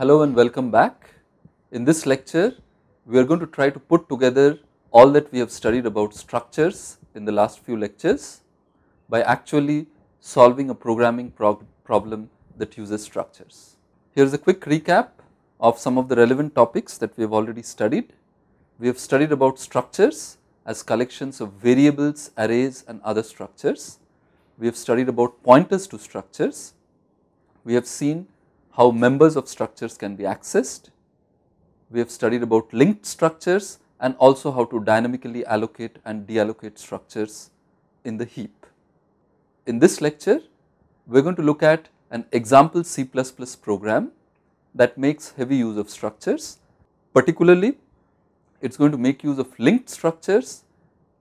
Hello and welcome back. In this lecture, we are going to try to put together all that we have studied about structures in the last few lectures by actually solving a programming prog problem that uses structures. Here is a quick recap of some of the relevant topics that we have already studied. We have studied about structures as collections of variables, arrays and other structures. We have studied about pointers to structures. We have seen how members of structures can be accessed. We have studied about linked structures and also how to dynamically allocate and deallocate structures in the heap. In this lecture, we are going to look at an example C++ program that makes heavy use of structures. Particularly, it is going to make use of linked structures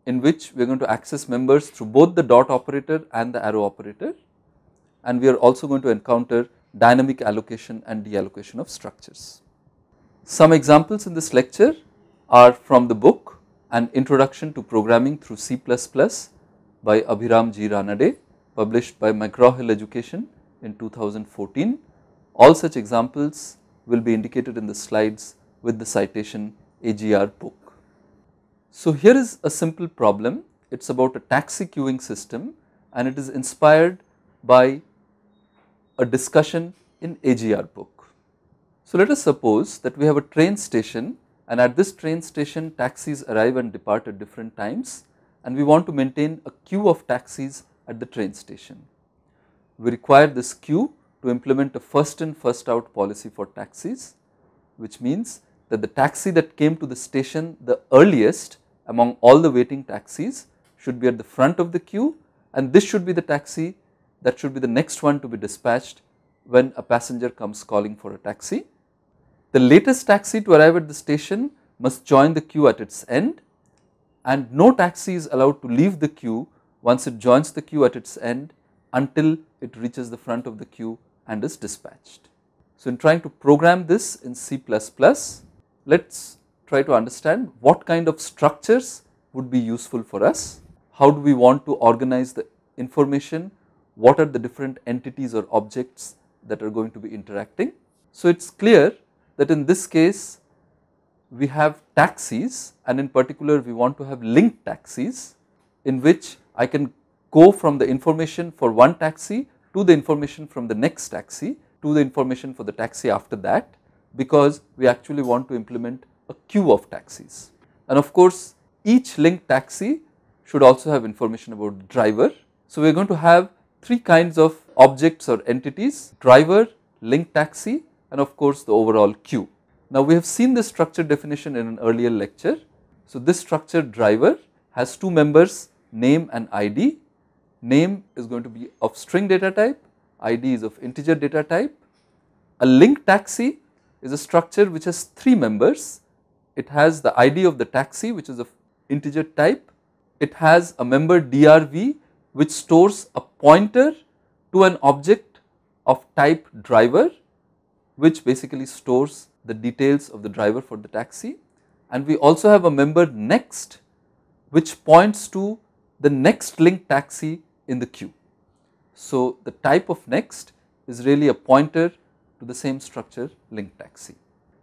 in which we are going to access members through both the dot operator and the arrow operator and we are also going to encounter dynamic allocation and deallocation of structures. Some examples in this lecture are from the book An Introduction to Programming through C++ by Abhiram G. Ranade published by McGraw-Hill Education in 2014. All such examples will be indicated in the slides with the citation AGR book. So, here is a simple problem. It is about a taxi queuing system and it is inspired by a discussion in AGR book. So let us suppose that we have a train station and at this train station taxis arrive and depart at different times and we want to maintain a queue of taxis at the train station. We require this queue to implement a first in first out policy for taxis which means that the taxi that came to the station the earliest among all the waiting taxis should be at the front of the queue and this should be the taxi that should be the next one to be dispatched when a passenger comes calling for a taxi. The latest taxi to arrive at the station must join the queue at its end and no taxi is allowed to leave the queue once it joins the queue at its end until it reaches the front of the queue and is dispatched. So, in trying to program this in C++, let us try to understand what kind of structures would be useful for us, how do we want to organize the information what are the different entities or objects that are going to be interacting. So, it is clear that in this case we have taxis and in particular we want to have linked taxis in which I can go from the information for one taxi to the information from the next taxi to the information for the taxi after that because we actually want to implement a queue of taxis. And of course, each linked taxi should also have information about the driver. So, we are going to have three kinds of objects or entities, driver, link taxi and of course the overall queue. Now we have seen this structure definition in an earlier lecture. So this structure driver has two members name and ID. Name is going to be of string data type, ID is of integer data type. A link taxi is a structure which has three members. It has the ID of the taxi which is of integer type. It has a member DRV which stores a pointer to an object of type driver which basically stores the details of the driver for the taxi and we also have a member next which points to the next link taxi in the queue. So, the type of next is really a pointer to the same structure link taxi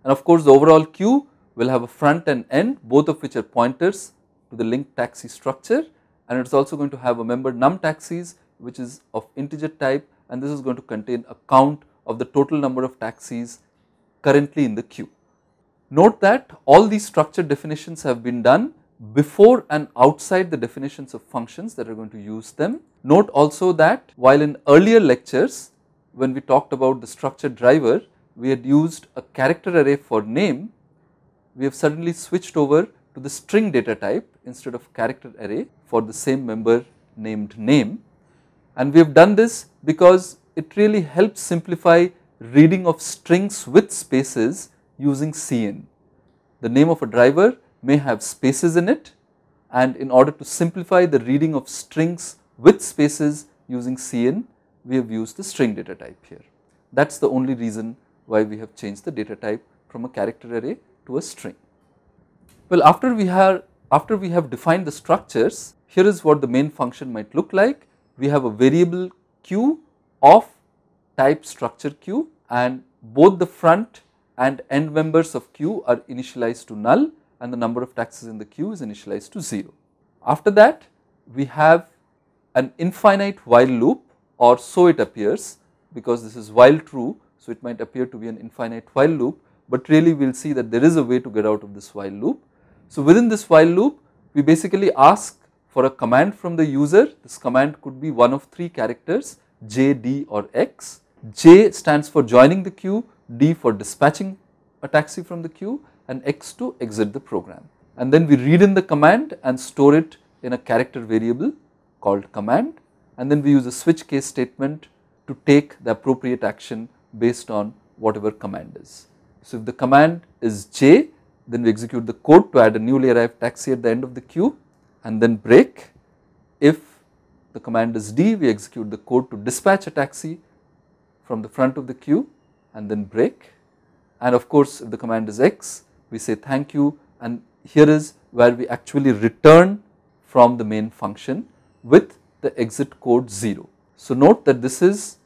and of course, the overall queue will have a front and end both of which are pointers to the link taxi structure and it is also going to have a member num taxis which is of integer type and this is going to contain a count of the total number of taxis currently in the queue. Note that all these structure definitions have been done before and outside the definitions of functions that are going to use them. Note also that while in earlier lectures when we talked about the structure driver we had used a character array for name, we have suddenly switched over to the string data type instead of character array for the same member named name. And we have done this because it really helps simplify reading of strings with spaces using CN. The name of a driver may have spaces in it and in order to simplify the reading of strings with spaces using CN, we have used the string data type here. That is the only reason why we have changed the data type from a character array to a string. Well, after we have after we have defined the structures, here is what the main function might look like. We have a variable q of type structure q and both the front and end members of q are initialized to null and the number of taxes in the queue is initialized to 0. After that we have an infinite while loop or so it appears because this is while true so it might appear to be an infinite while loop but really we will see that there is a way to get out of this while loop so, within this while loop we basically ask for a command from the user. This command could be one of three characters J, D or X. J stands for joining the queue, D for dispatching a taxi from the queue and X to exit the program. And then we read in the command and store it in a character variable called command and then we use a switch case statement to take the appropriate action based on whatever command is. So, if the command is J then we execute the code to add a newly arrived taxi at the end of the queue and then break. If the command is D, we execute the code to dispatch a taxi from the front of the queue and then break. And of course, if the command is X, we say thank you and here is where we actually return from the main function with the exit code 0. So, note that this is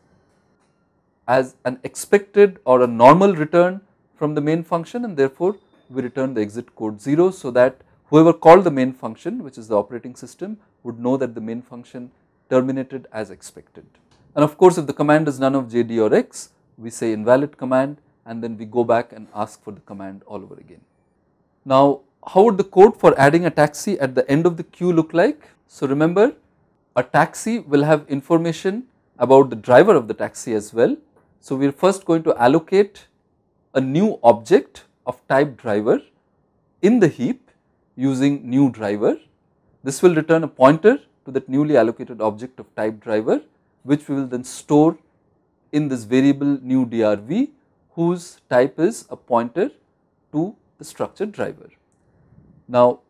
as an expected or a normal return from the main function and therefore, we return the exit code 0 so that whoever called the main function which is the operating system would know that the main function terminated as expected. And of course, if the command is none of JD or X, we say invalid command and then we go back and ask for the command all over again. Now, how would the code for adding a taxi at the end of the queue look like? So, remember a taxi will have information about the driver of the taxi as well. So, we are first going to allocate a new object of type driver in the heap using new driver. This will return a pointer to that newly allocated object of type driver which we will then store in this variable new drv whose type is a pointer to the structure driver. Now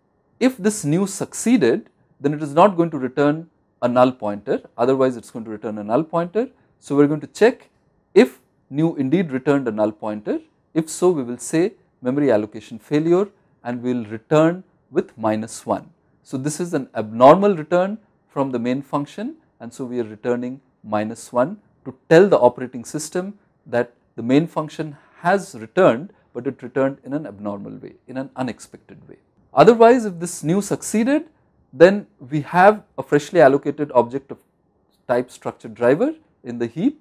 if this new succeeded then it is not going to return a null pointer otherwise it is going to return a null pointer. So we are going to check if new indeed returned a null pointer if so we will say memory allocation failure and we will return with minus 1. So, this is an abnormal return from the main function and so we are returning minus 1 to tell the operating system that the main function has returned but it returned in an abnormal way, in an unexpected way. Otherwise, if this new succeeded, then we have a freshly allocated object of type structured driver in the heap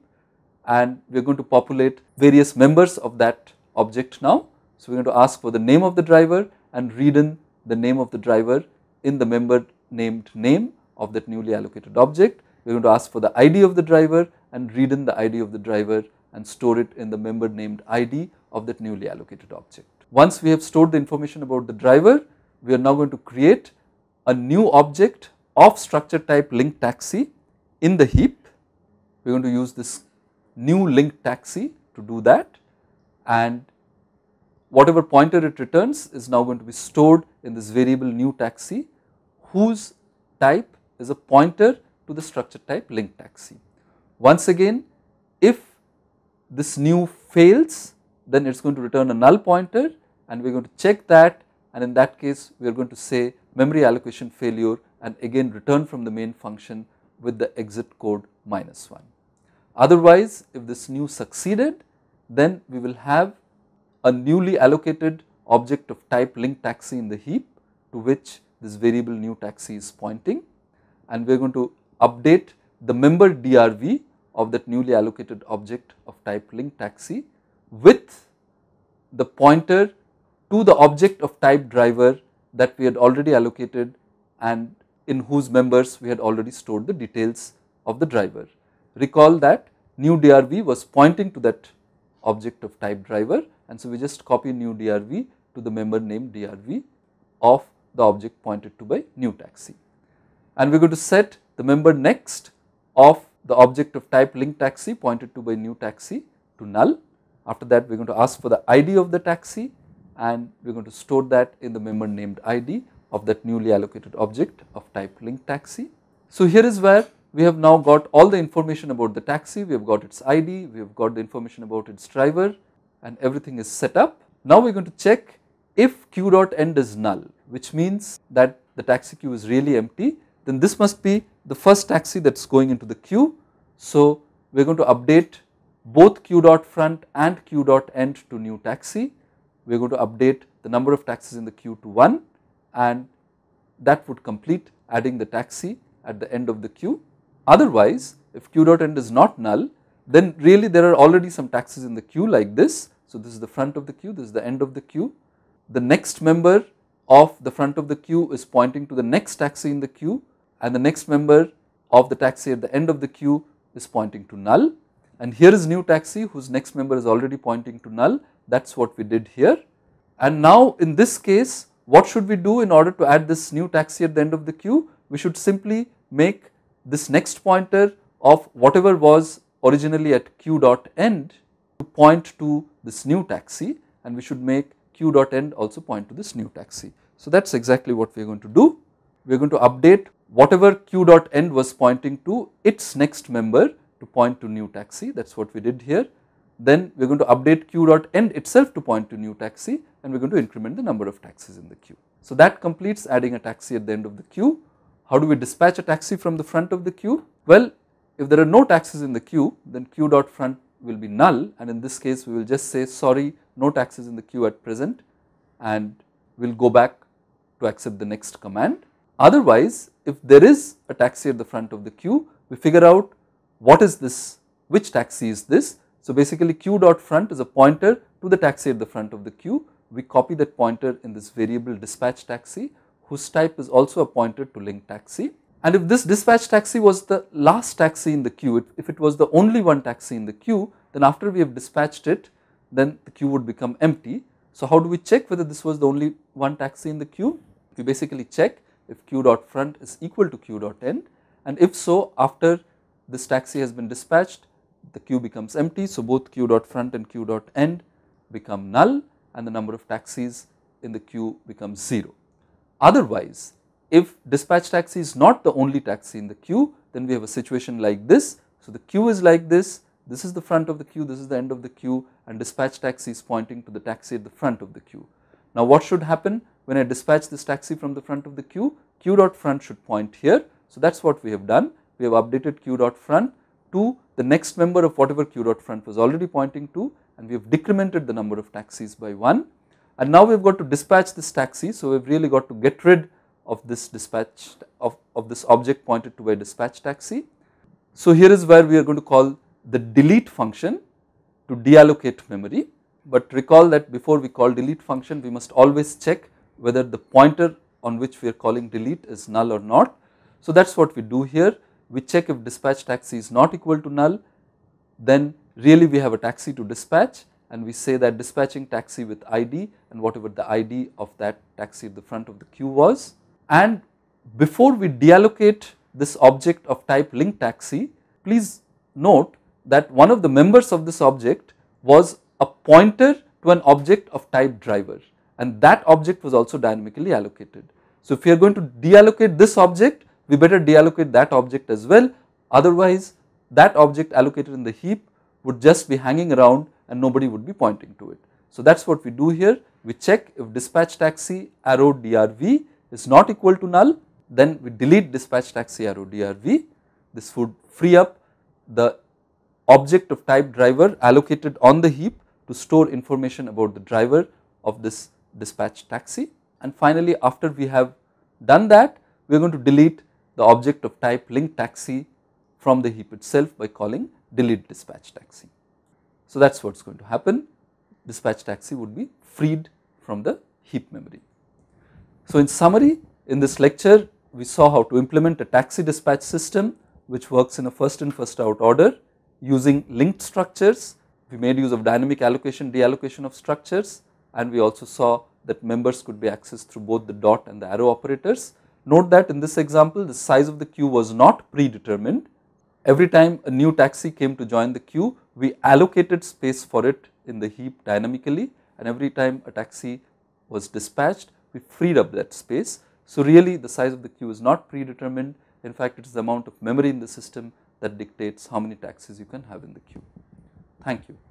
and we are going to populate various members of that object now so we are going to ask for the name of the driver and read in the name of the driver in the member named name of that newly allocated object. We are going to ask for the ID of the driver and read in the ID of the driver and store it in the member named ID of that newly allocated object. Once we have stored the information about the driver, we are now going to create a new object of structure type link taxi in the heap. We are going to use this new link taxi to do that and whatever pointer it returns is now going to be stored in this variable new taxi whose type is a pointer to the structure type link taxi. Once again if this new fails then it is going to return a null pointer and we are going to check that and in that case we are going to say memory allocation failure and again return from the main function with the exit code minus 1. Otherwise if this new succeeded then we will have a newly allocated object of type link taxi in the heap to which this variable new taxi is pointing and we are going to update the member DRV of that newly allocated object of type link taxi with the pointer to the object of type driver that we had already allocated and in whose members we had already stored the details of the driver. Recall that new DRV was pointing to that object of type driver and so we just copy new DRV to the member name DRV of the object pointed to by new taxi. And we are going to set the member next of the object of type link taxi pointed to by new taxi to null. After that we are going to ask for the ID of the taxi and we are going to store that in the member named ID of that newly allocated object of type link taxi. So here is where we have now got all the information about the taxi, we have got its ID, we have got the information about its driver and everything is set up. Now we are going to check if q dot end is null which means that the taxi queue is really empty then this must be the first taxi that is going into the queue. So we are going to update both q dot front and q dot end to new taxi. We are going to update the number of taxis in the queue to 1 and that would complete adding the taxi at the end of the queue Otherwise, if q dot end is not null, then really there are already some taxes in the queue like this. So, this is the front of the queue, this is the end of the queue. The next member of the front of the queue is pointing to the next taxi in the queue and the next member of the taxi at the end of the queue is pointing to null. And here is new taxi whose next member is already pointing to null that is what we did here. And now in this case what should we do in order to add this new taxi at the end of the queue? We should simply make this next pointer of whatever was originally at q dot end to point to this new taxi and we should make q dot end also point to this new taxi. So, that is exactly what we are going to do. We are going to update whatever q dot end was pointing to its next member to point to new taxi that is what we did here. Then we are going to update q dot end itself to point to new taxi and we are going to increment the number of taxis in the queue. So, that completes adding a taxi at the end of the queue. How do we dispatch a taxi from the front of the queue? Well, if there are no taxis in the queue, then q dot front will be null and in this case we will just say sorry no taxis in the queue at present and we will go back to accept the next command. Otherwise, if there is a taxi at the front of the queue, we figure out what is this, which taxi is this. So, basically q dot front is a pointer to the taxi at the front of the queue. We copy that pointer in this variable dispatch taxi whose type is also appointed to link taxi. And if this dispatch taxi was the last taxi in the queue, if it was the only one taxi in the queue, then after we have dispatched it, then the queue would become empty. So, how do we check whether this was the only one taxi in the queue? We basically check if q dot front is equal to q dot end, and if so, after this taxi has been dispatched, the queue becomes empty. So, both q dot front and q dot end become null and the number of taxis in the queue becomes 0. Otherwise, if dispatch taxi is not the only taxi in the queue, then we have a situation like this. So, the queue is like this, this is the front of the queue, this is the end of the queue and dispatch taxi is pointing to the taxi at the front of the queue. Now, what should happen when I dispatch this taxi from the front of the queue? Q dot front should point here. So, that is what we have done. We have updated Q dot front to the next member of whatever Q dot front was already pointing to and we have decremented the number of taxis by 1 and now we have got to dispatch this taxi. So, we have really got to get rid of this dispatch of, of this object pointed to a dispatch taxi. So, here is where we are going to call the delete function to deallocate memory. But recall that before we call delete function, we must always check whether the pointer on which we are calling delete is null or not. So, that is what we do here. We check if dispatch taxi is not equal to null, then really we have a taxi to dispatch and we say that dispatching taxi with ID and whatever the ID of that taxi at the front of the queue was. And before we deallocate this object of type link taxi, please note that one of the members of this object was a pointer to an object of type driver and that object was also dynamically allocated. So, if we are going to deallocate this object, we better deallocate that object as well, otherwise that object allocated in the heap would just be hanging around and nobody would be pointing to it. So that's what we do here. We check if dispatch taxi arrow DRV is not equal to null, then we delete dispatch taxi arrow DRV. This would free up the object of type driver allocated on the heap to store information about the driver of this dispatch taxi. And finally, after we have done that, we are going to delete the object of type link taxi from the heap itself by calling delete dispatch taxi. So, that is what is going to happen dispatch taxi would be freed from the heap memory. So, in summary in this lecture we saw how to implement a taxi dispatch system which works in a first in first out order using linked structures. We made use of dynamic allocation deallocation of structures and we also saw that members could be accessed through both the dot and the arrow operators. Note that in this example the size of the queue was not predetermined Every time a new taxi came to join the queue, we allocated space for it in the heap dynamically and every time a taxi was dispatched, we freed up that space. So, really the size of the queue is not predetermined. In fact, it is the amount of memory in the system that dictates how many taxis you can have in the queue. Thank you.